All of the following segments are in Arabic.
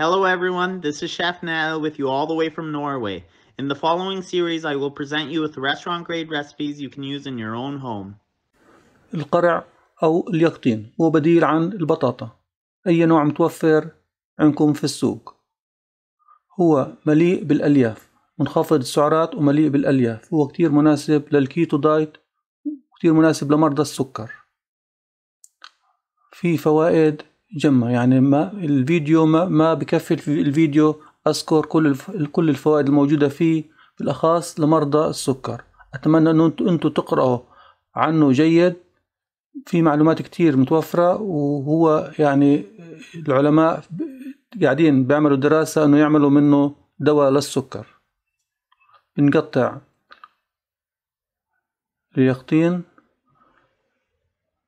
Hello everyone, this is Chef Nell with you all the way from Norway. In the following series I will present you with restaurant grade recipes you can use in your own home. القرع أو اليقطين هو بديل عن البطاطا أي نوع متوفر عندكم في السوق هو مليء بالألياف منخفض السعرات ومليء بالألياف هو كتير مناسب للكيتو دايت وكتير مناسب لمرضى السكر في فوائد جمع يعني ما الفيديو ما, ما بكفي الفيديو أذكر كل كل الفوائد الموجودة فيه بالأخص لمرضى السكر أتمنى أن أنتم تقرأوا عنه جيد في معلومات كتير متوفرة وهو يعني العلماء قاعدين بيعملوا دراسة أنه يعملوا منه دواء للسكر بنقطع رياقتين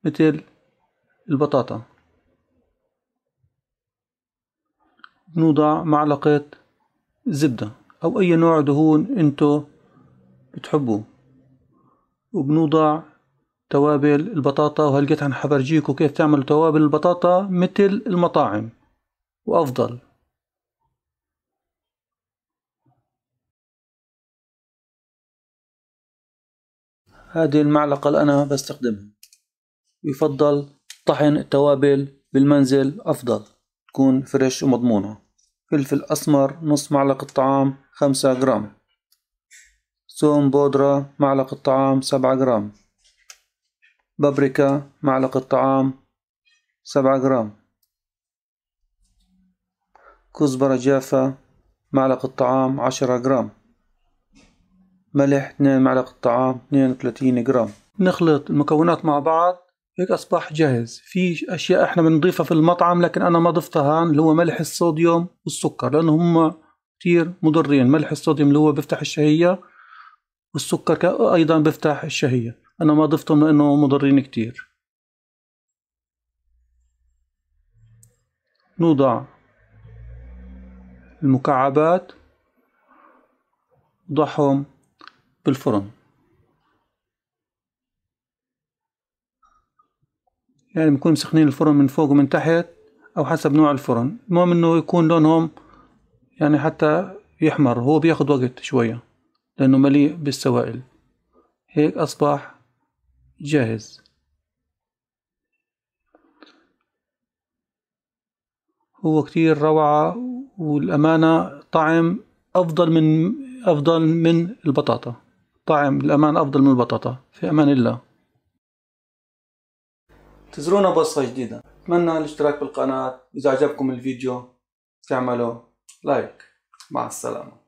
مثل البطاطا بنوضع معلقة زبدة أو أي نوع دهون انتو بتحبوه وبنوضع توابل البطاطا وهلقيت عن حفرجيكو كيف تعمل توابل البطاطا مثل المطاعم وأفضل هذه المعلقة اللي أنا بستخدمها يفضل طحن التوابل بالمنزل أفضل تكون فريش ومضمونة فلفل أسمر نص معلقة طعام خمسة جرام ثوم بودرة معلقة طعام سبعة جرام بابريكا معلقة طعام سبعة جرام كزبرة جافة معلقة طعام عشرة جرام ملح 2 معلقة طعام 32 جرام نخلط المكونات مع بعض هيك اصبح جاهز في اشياء احنا بنضيفها في المطعم لكن انا ما ضفتها هان اللي هو ملح الصوديوم والسكر لانه هم كتير مضرين ملح الصوديوم اللي هو بيفتح الشهية والسكر ايضا بيفتح الشهية انا ما ضفتهم لانه مضرين كتير نوضع المكعبات ضحهم بالفرن يعني بنكون مسخنين الفرن من فوق ومن تحت او حسب نوع الفرن المهم انه يكون لونهم يعني حتى يحمر هو بياخد وقت شوية لانه مليء بالسوائل هيك اصبح جاهز هو كتير روعة والأمانة طعم أفضل من أفضل من البطاطا طعم الأمان أفضل من البطاطا في أمان الله انتظرونا بوصفة جديدة أتمنى الاشتراك بالقناة إذا عجبكم الفيديو تعملوا لايك مع السلامة